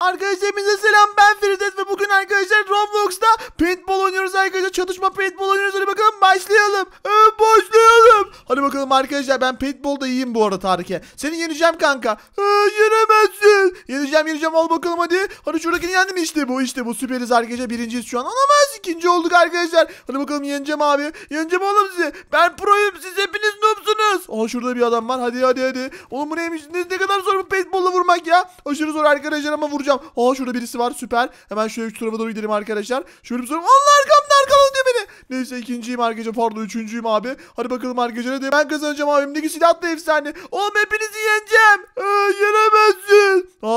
Arkadaşlar arkadaşlar ben paintball da yiyeyim bu arada Tarık'e. Seni yeneceğim kanka. Ee, yenemezsin. Yeneceğim yeneceğim al bakalım hadi. Hadi şuradakini yendim işte bu işte bu süperiz arkadaşlar birinciyiz şu an. Olamaz ikinci olduk arkadaşlar. Hadi bakalım yeneceğim abi. Yeneceğim oğlum sizi. Ben proyum siz hepiniz noobsunuz. Aha şurada bir adam var hadi hadi hadi. Oğlum bu neymiş ne, ne kadar zor bu paintball'la vurmak ya. Aşırı zor arkadaşlar ama vuracağım. Aha şurada birisi var süper. Hemen şöyle üç tarafa doğru gidelim arkadaşlar. Şöyle bir sorun. Allah arkamda arkamda diyor beni. Neyse ikinciyim arkadaşlar pardon üçüncüyüm abi. Hadi bakalım arkadaşlar hadi ben kazanacağım kazanacağım abim. Ne güzel atla efsane. Oğlum hepinizi yeneceğim. Ee,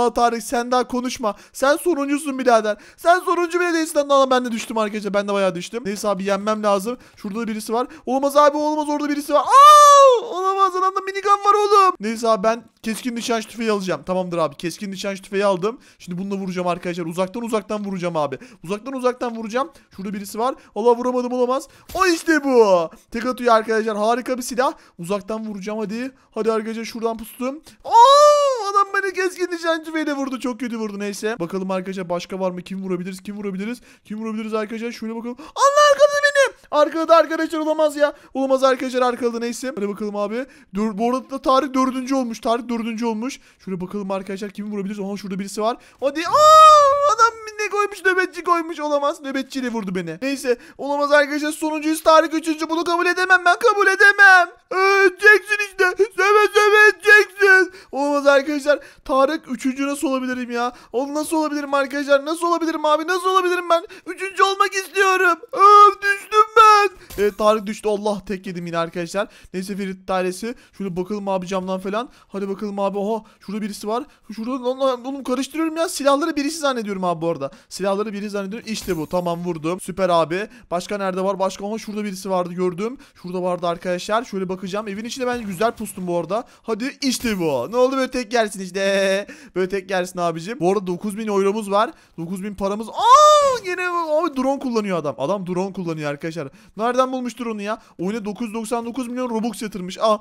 ya Tarık sen daha konuşma. Sen sonuncusun birader. Sen sonuncu bile değilsin. Lan ben de düştüm arkadaşlar. Ben de bayağı düştüm. Neyse abi yenmem lazım. Şurada da birisi var. Olmaz abi olmaz orada birisi var. Aa! Olamaz lan da minigun var oğlum. Neyse abi ben keskin nişan tüfeği alacağım. Tamamdır abi. Keskin nişan tüfeği aldım. Şimdi bununla vuracağım arkadaşlar. Uzaktan uzaktan vuracağım abi. Uzaktan uzaktan vuracağım. Şurada birisi var. Allah vuramadım olamaz. O işte bu. Tek atıyor arkadaşlar. Harika bir silah. Uzaktan vuracağım hadi. Hadi arkadaşlar şuradan pustum. Aa! Lan beni keskin nişan tüfeğiyle vurdu. Çok kötü vurdu neyse. Bakalım arkadaşlar başka var mı? Kim vurabiliriz? Kim vurabiliriz? Kim vurabiliriz arkadaşlar? Şöyle bakalım. Allah arkada benim. Arkada da arkadaşlar olamaz ya. Olamaz arkadaşlar arkada neyse. Hadi bakalım abi. dur bu arada da tarih dördüncü olmuş. Tarih dördüncü olmuş. Şöyle bakalım arkadaşlar kim vurabiliriz? Aha şurada birisi var. Hadi. Aa! koymuş nöbetçi koymuş olamaz. Nöbetçiyle vurdu beni. Neyse olamaz arkadaşlar sonuncuyuz Tarık üçüncü bunu kabul edemem ben kabul edemem. Öleceksin işte söve söve edeceksin. Olamaz arkadaşlar Tarık üçüncü nasıl olabilirim ya? Oğlum nasıl olabilirim arkadaşlar nasıl olabilirim abi nasıl olabilirim ben? Üçüncü olmak istiyorum. Öf düştüm Lan! Evet Tarık düştü. Allah tek yedim yine arkadaşlar. Neyse Ferit dairesi. Şöyle bakalım abi camdan falan. Hadi bakalım abi. Oha şurada birisi var. Şurada oğlum karıştırıyorum ya. Silahları birisi zannediyorum abi bu arada. Silahları biri zannediyorum. İşte bu. Tamam vurdum. Süper abi. Başka nerede var? Başka ama şurada birisi vardı gördüm. Şurada vardı arkadaşlar. Şöyle bakacağım. Evin içinde ben güzel pustum bu arada. Hadi işte bu. Ne oldu böyle tek gelsin işte. Böyle tek gelsin abicim. Bu arada 9000 euromuz var. 9000 paramız. Aa yine abi drone kullanıyor adam. Adam drone kullanıyor arkadaşlar. Nereden bulmuştur onu ya? Oyuna 999 milyon Robux yatırmış. Aha!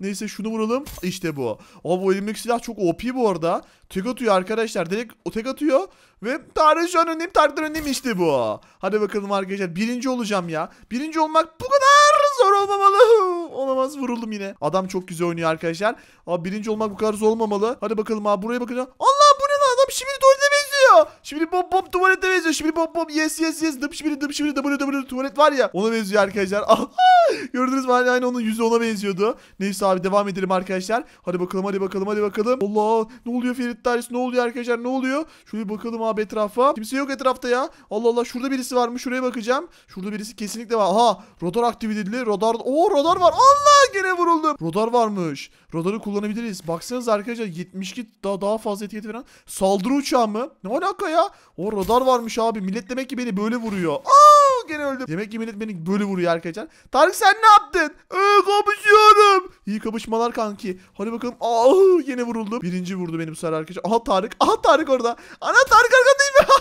Neyse şunu vuralım. İşte bu. Ama bu elimdeki silah çok OP bu arada. Tek atıyor arkadaşlar. Direkt o tek atıyor. Ve Tarık şu an önleyim. Tarık'tan önleyim işte bu. Hadi bakalım arkadaşlar. Birinci olacağım ya. Birinci olmak bu kadar zor olmamalı. Olamaz vuruldum yine. Adam çok güzel oynuyor arkadaşlar. Abi birinci olmak bu kadar zor olmamalı. Hadi bakalım abi buraya bakacağım. Allah bu ne lan? Adam şimdi oynadı benziyor. Şimdi Bob Bob tuvalete benziyor. Şimdi Bob Bob yes yes yes dıp şimdi dıp şimdi dıbırı dıbırı tuvalet var ya. Ona benziyor arkadaşlar. Ah, gördünüz mü? Aynı, onun yüzü ona benziyordu. Neyse abi devam edelim arkadaşlar. Hadi bakalım hadi bakalım hadi bakalım. Allah ne oluyor Ferit Taris ne oluyor arkadaşlar ne oluyor? Şöyle bakalım abi etrafa. Kimse yok etrafta ya. Allah Allah şurada birisi var mı? Şuraya bakacağım. Şurada birisi kesinlikle var. Aha radar aktive edildi. Radar. Oo radar var. Allah gene vuruldum. Radar varmış. Radarı kullanabiliriz. Baksanız arkadaşlar 72 daha, daha fazla etiket veren saldırı uçağı mı? Ne var? alaka ya? O radar varmış abi. Millet demek ki beni böyle vuruyor. Aa gene öldüm. Demek ki millet beni böyle vuruyor arkadaşlar. Tarık sen ne yaptın? Ee, kapışıyorum. İyi kapışmalar kanki. Hadi bakalım. Aa yine vuruldum. Birinci vurdu benim sarı arkadaşlar. Aha Tarık. Aha Tarık orada. Ana Tarık arkadayım.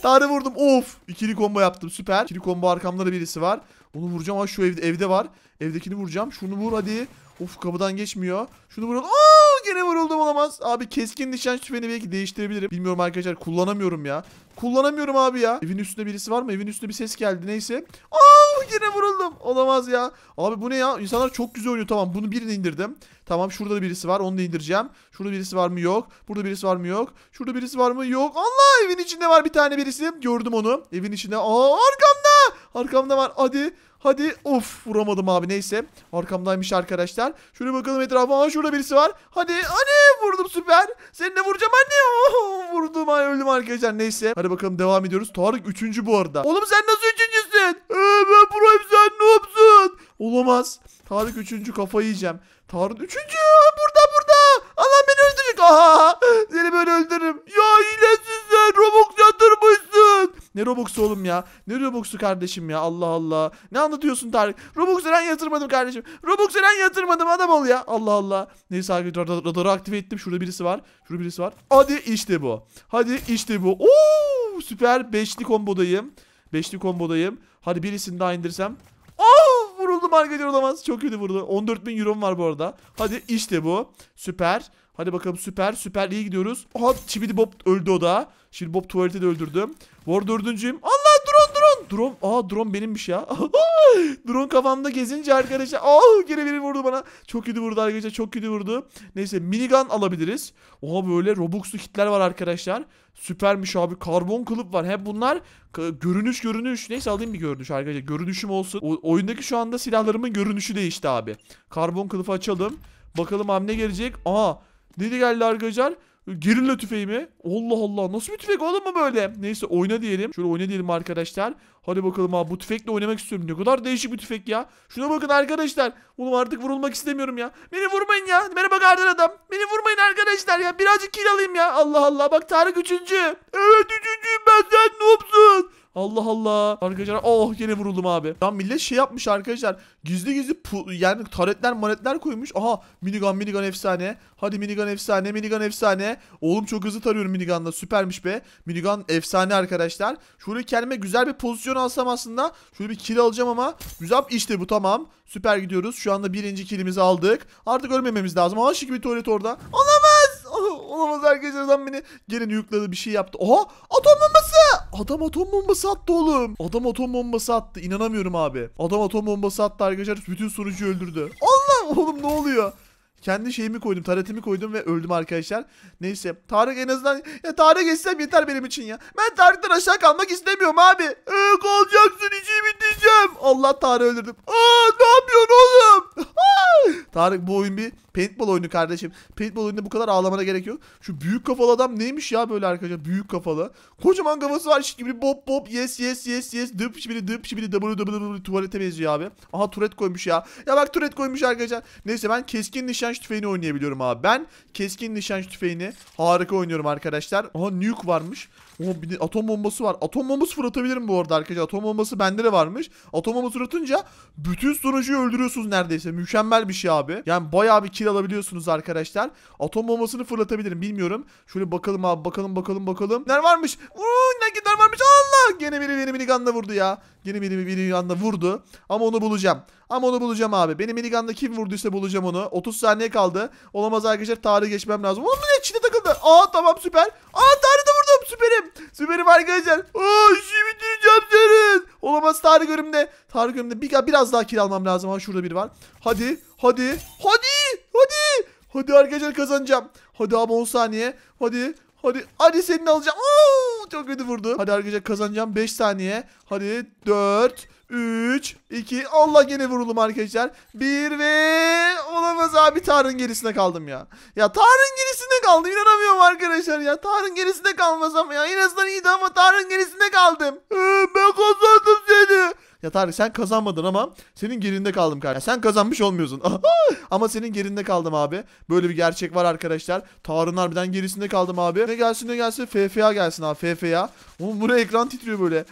Tarık vurdum. Of. İkili combo yaptım. Süper. İkili combo arkamda da birisi var. Onu vuracağım. Aa şu evde, evde var. Evdekini vuracağım. Şunu vur hadi. Of kapıdan geçmiyor. Şunu vuralım. Aa! gene vuruldum olamaz. Abi keskin nişan tüfeğini belki değiştirebilirim. Bilmiyorum arkadaşlar kullanamıyorum ya. Kullanamıyorum abi ya. Evin üstünde birisi var mı? Evin üstünde bir ses geldi neyse. Aa yine vuruldum. Olamaz ya. Abi bu ne ya? İnsanlar çok güzel oynuyor. Tamam bunu birini indirdim. Tamam şurada da birisi var. Onu da indireceğim. Şurada birisi var mı? Yok. Burada birisi var mı? Yok. Şurada birisi var mı? Yok. Allah evin içinde var bir tane birisi. Gördüm onu. Evin içinde. Aa arkamda. Arkamda var. Hadi. Hadi of vuramadım abi neyse. Arkamdaymış arkadaşlar. Şöyle bakalım etrafa. Aa şurada birisi var. Hadi anne vurdum süper. Seni de vuracağım anne. Oh, vurdum ay öldüm arkadaşlar neyse. Hadi bakalım devam ediyoruz. Tarık üçüncü bu arada. Oğlum sen nasıl üçüncüsün? Ee, ben proyum sen ne yapsın? Olamaz. Tarık üçüncü kafayı yiyeceğim. Tarık üçüncü burada burada. Allah beni öldürecek. Aha seni böyle öldürürüm. Ya iyilesin sen Robux ne Robux'u oğlum ya? Ne Robux'u kardeşim ya? Allah Allah. Ne anlatıyorsun Tarık? Robux ben yatırmadım kardeşim. Robux ben yatırmadım adam ol ya. Allah Allah. Neyse arkadaşlar rad radarı aktive ettim. Şurada birisi var. Şurada birisi var. Hadi işte bu. Hadi işte bu. Oo süper. Beşli kombodayım. Beşli kombodayım. Hadi birisini daha indirsem. Oo vuruldum arkadaşlar olamaz. Çok kötü vurdu. 14.000 euro var bu arada. Hadi işte bu. Süper. Hadi bakalım süper süper iyi gidiyoruz. Aha çividi Bob öldü o da. Şimdi Bob tuvaleti de öldürdüm. War dördüncüyüm. Allah drone drone. Drone. Aa drone benimmiş ya. drone kafamda gezince arkadaşlar. Aa ah, geri biri vurdu bana. Çok kötü vurdu arkadaşlar. Çok kötü vurdu. Neyse minigun alabiliriz. Oha böyle Robux'lu kitler var arkadaşlar. Süpermiş abi. Karbon kılıp var. Hep bunlar görünüş görünüş. Neyse alayım bir görünüş arkadaşlar. Görünüşüm olsun. O oyundaki şu anda silahlarımın görünüşü değişti abi. Karbon kılıfı açalım. Bakalım ne gelecek. Aa Neydi geldi arkadaşlar? Gerilla tüfeği mi? Allah Allah nasıl bir tüfek oğlum mu böyle? Neyse oyna diyelim. Şöyle oyna diyelim arkadaşlar. Hadi bakalım abi bu tüfekle oynamak istiyorum. Ne kadar değişik bir tüfek ya. Şuna bakın arkadaşlar. Oğlum artık vurulmak istemiyorum ya. Beni vurmayın ya. Beni bak adam. Beni vurmayın arkadaşlar ya. Birazcık kill alayım ya. Allah Allah. Bak Tarık üçüncü. Evet üçüncüyüm ben. Sen noobsun. Allah Allah. Arkadaşlar oh gene vuruldum abi. Ya millet şey yapmış arkadaşlar. Gizli gizli yani taretler manetler koymuş. Aha minigun minigun efsane. Hadi minigun efsane minigun efsane. Oğlum çok hızlı tarıyorum minigunla süpermiş be. Minigun efsane arkadaşlar. Şöyle kendime güzel bir pozisyon alsam aslında. Şöyle bir kill alacağım ama. Güzel işte bu tamam. Süper gidiyoruz. Şu anda birinci killimizi aldık. Artık ölmememiz lazım. Aha şık bir tuvalet orada. Olamaz. Olamaz arkadaşlar adam beni gelin yukladı bir şey yaptı. Oha atom bombası Adam atom bombası attı oğlum. Adam atom bombası attı. İnanamıyorum abi. Adam atom bombası attı arkadaşlar. Bütün sonucu öldürdü. Allah oğlum ne oluyor? Kendi şeyimi koydum, taretimi koydum ve öldüm arkadaşlar. Neyse, Tarık en azından... Ya Tarık geçsem yeter benim için ya. Ben Tarık'tan aşağı kalmak istemiyorum abi. Ee, kalacaksın, işi bitireceğim. Allah Tarık öldürdüm. Aa, ne yapıyorsun oğlum? Tarık bu oyun bir paintball oyunu kardeşim. Paintball oyunda bu kadar ağlamana gerek yok. Şu büyük kafalı adam neymiş ya böyle arkadaşlar? Büyük kafalı. Kocaman kafası var şit gibi. Bop bop yes yes yes yes. Dıp şibiri dıp şibiri www tuvalete benziyor abi. Aha turet koymuş ya. Ya bak turet koymuş arkadaşlar. Neyse ben keskin nişancı tüfeğini oynayabiliyorum abi. Ben keskin nişancı tüfeğini harika oynuyorum arkadaşlar. Aha nuke varmış. O bir de atom bombası var. Atom bombası fırlatabilirim bu arada arkadaşlar. Atom bombası bende de varmış. Atom bombası fırlatınca bütün sonucuyu öldürüyorsunuz neredeyse. Mükemmel bir şey abi. Yani bayağı bir kill alabiliyorsunuz arkadaşlar. Atom bombasını fırlatabilirim bilmiyorum. Şöyle bakalım abi bakalım bakalım bakalım. Neler varmış? Uuu ne gider varmış? Allah! Gene biri beni minigunla vurdu ya. Gene biri beni minigunla vurdu. Ama onu bulacağım. Ama onu bulacağım abi. Beni miniganda kim vurduysa bulacağım onu. 30 saniye kaldı. Olamaz arkadaşlar. Tarih geçmem lazım. Oğlum da. Aa tamam süper. Aa Tarık'ı de vurdum. Süperim. Süperim arkadaşlar. Aa şimdi bitireceğim senin. Olamaz Tarık önümde. Tarık önümde. Bir, biraz daha kill almam lazım. ama şurada biri var. Hadi. Hadi. Hadi. Hadi. Hadi arkadaşlar kazanacağım. Hadi abi 10 saniye. Hadi. Hadi. Hadi seni alacağım. Oo, çok kötü vurdu. Hadi arkadaşlar kazanacağım. 5 saniye. Hadi. 4. 3, 2. Allah yine vuruldum arkadaşlar. 1 ve olamaz abi Tarın gerisine kaldım ya. Ya Tarın gerisinde kaldım inanamıyorum arkadaşlar ya. Tarın gerisinde ama ya. En azından iyiydi ama Tarın gerisinde kaldım. Ee, ben kazandım seni. Ya Tarık sen kazanmadın ama senin gerinde kaldım kardeşim. Sen kazanmış olmuyorsun. ama senin gerinde kaldım abi. Böyle bir gerçek var arkadaşlar. Tarık'ın harbiden gerisinde kaldım abi. Ne gelsin ne gelsin FFA gelsin abi FFA. Oğlum buraya ekran titriyor böyle.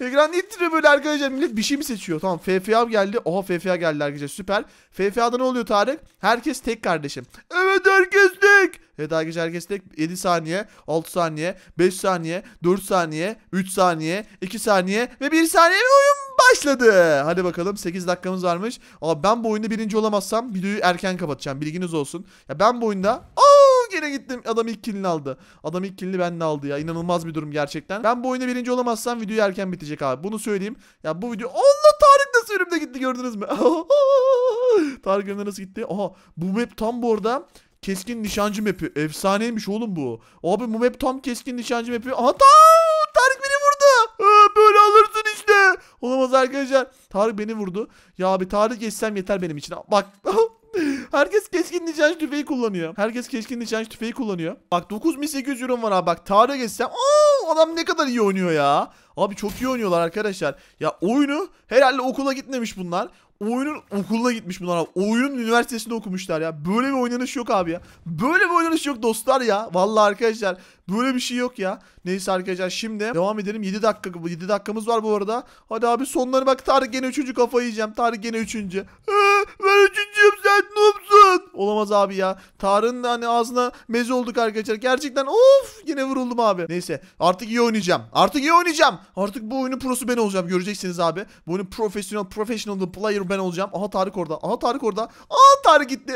ekran titriyor böyle arkadaşlar. Millet bir şey mi seçiyor? Tamam FFA geldi. Oha FFA geldi arkadaşlar süper. FFA'da ne oluyor Tarık? Herkes tek kardeşim. Evet herkes tek. Evet arkadaşlar herkes tek 7 saniye, 6 saniye, 5 saniye, 4 saniye, 3 saniye, 2 saniye ve 1 saniye oyun başladı. Hadi bakalım 8 dakikamız varmış. Aa ben bu oyunda birinci olamazsam videoyu erken kapatacağım. Bilginiz olsun. Ya ben bu oyunda... Aa! Nasıl gittim? Adam ilk kilini aldı. Adam ilk ben benden aldı ya. İnanılmaz bir durum gerçekten. Ben bu oyunda birinci olamazsam videoyu erken bitecek abi. Bunu söyleyeyim. Ya bu video... Allah Tarık nasıl önümde gitti gördünüz mü? Tarık önümde nasıl gitti? Aha bu map tam bu arada. Keskin nişancı map'i. Efsaneymiş oğlum bu. Abi bu map tam keskin nişancı map'i. Aha Tarık beni vurdu. Ee, böyle alırsın işte. Olamaz arkadaşlar. Tarık beni vurdu. Ya abi Tarık geçsem yeter benim için. Bak Herkes keskin nişancı tüfeği kullanıyor. Herkes keskin nişancı tüfeği kullanıyor. Bak 9800 yorum var abi. Bak tarihe geçsem. Aa, adam ne kadar iyi oynuyor ya. Abi çok iyi oynuyorlar arkadaşlar. Ya oyunu herhalde okula gitmemiş bunlar. Oyunun okuluna gitmiş bunlar abi. Oyunun üniversitesinde okumuşlar ya. Böyle bir oynanış yok abi ya. Böyle bir oynanış yok dostlar ya. Vallahi arkadaşlar böyle bir şey yok ya. Neyse arkadaşlar şimdi devam edelim. 7 dakika 7 dakikamız var bu arada. Hadi abi sonları bak Tarık gene 3. kafa yiyeceğim. Tarık gene 3. Ee, ben 3 iğrenç noobsun. Olamaz abi ya. Tarık'ın hani ağzına meze olduk arkadaşlar. Gerçekten of yine vuruldum abi. Neyse artık iyi oynayacağım. Artık iyi oynayacağım. Artık bu oyunun prosu ben olacağım. Göreceksiniz abi. Bu oyunun profesyonel, professional the player ben olacağım. Aha Tarık orada. Aha Tarık orada. Aa Tarık gitti.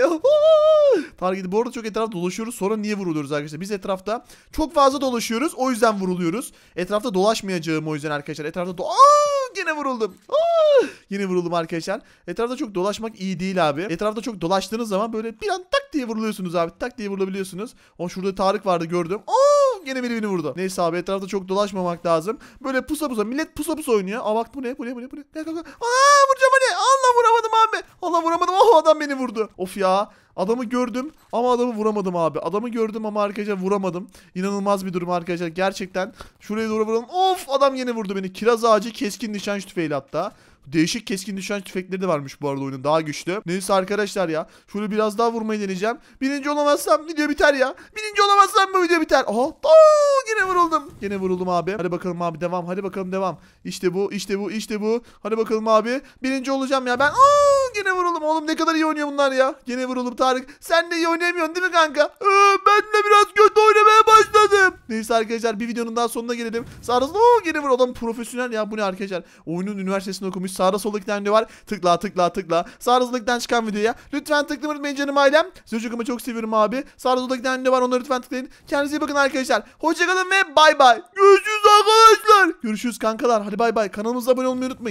Tarık gitti. Bu arada çok etraf dolaşıyoruz. Sonra niye vuruluyoruz arkadaşlar? Biz etrafta çok fazla dolaşıyoruz. O yüzden vuruluyoruz. Etrafta dolaşmayacağım o yüzden arkadaşlar. Etrafta do Aa! Yine vuruldum. Aa, ah! yine vuruldum arkadaşlar. Etrafta çok dolaşmak iyi değil abi. Etrafta çok dolaştığınız zaman böyle bir an tak diye vuruluyorsunuz abi. Tak diye vurulabiliyorsunuz. O şurada Tarık vardı gördüm. Aa! Yine biri beni vurdu. Neyse abi etrafta çok dolaşmamak lazım. Böyle pusa pusa. Millet pusa pusa oynuyor. Aa bak bu ne? Bu ne? Bu ne? Bu ne? Gel gel gel. Aa vuracağım hani. Allah vuramadım abi. Allah vuramadım. Oh adam beni vurdu. Of ya. Adamı gördüm ama adamı vuramadım abi. Adamı gördüm ama arkadaşlar vuramadım. İnanılmaz bir durum arkadaşlar. Gerçekten şuraya doğru vuralım. Of adam yine vurdu beni. Kiraz ağacı keskin nişancı tüfeğiyle hatta. Değişik keskin düşen tüfekleri de varmış bu arada oyunun daha güçlü. Neyse arkadaşlar ya. Şöyle biraz daha vurmayı deneyeceğim. Birinci olamazsam video biter ya. Birinci olamazsam bu video biter. Aha. Oo, yine vuruldum. Yine vuruldum abi. Hadi bakalım abi devam. Hadi bakalım devam. İşte bu. işte bu. işte bu. Hadi bakalım abi. Birinci olacağım ya ben. Oo, yine vuruldum. Oğlum ne kadar iyi oynuyor bunlar ya. Yine vuruldum Tarık. Sen de iyi oynayamıyorsun değil mi kanka? Ee, ben de biraz kötü oynamaya başladım. Neyse arkadaşlar bir videonun daha sonuna gelelim. Sağda solda gene var adam profesyonel ya bu ne arkadaşlar. Oyunun üniversitesini okumuş. Sağda solda iki video var. Tıkla tıkla tıkla. Sağda soldakiden çıkan videoya. Lütfen tıklamayı unutmayın canım ailem. Sözcükümü çok seviyorum abi. Sağda solda iki video var onları lütfen tıklayın. Kendinize iyi bakın arkadaşlar. Hoşçakalın ve bay bay. Görüşürüz arkadaşlar. Görüşürüz kankalar. Hadi bay bay. Kanalımıza abone olmayı unutmayın.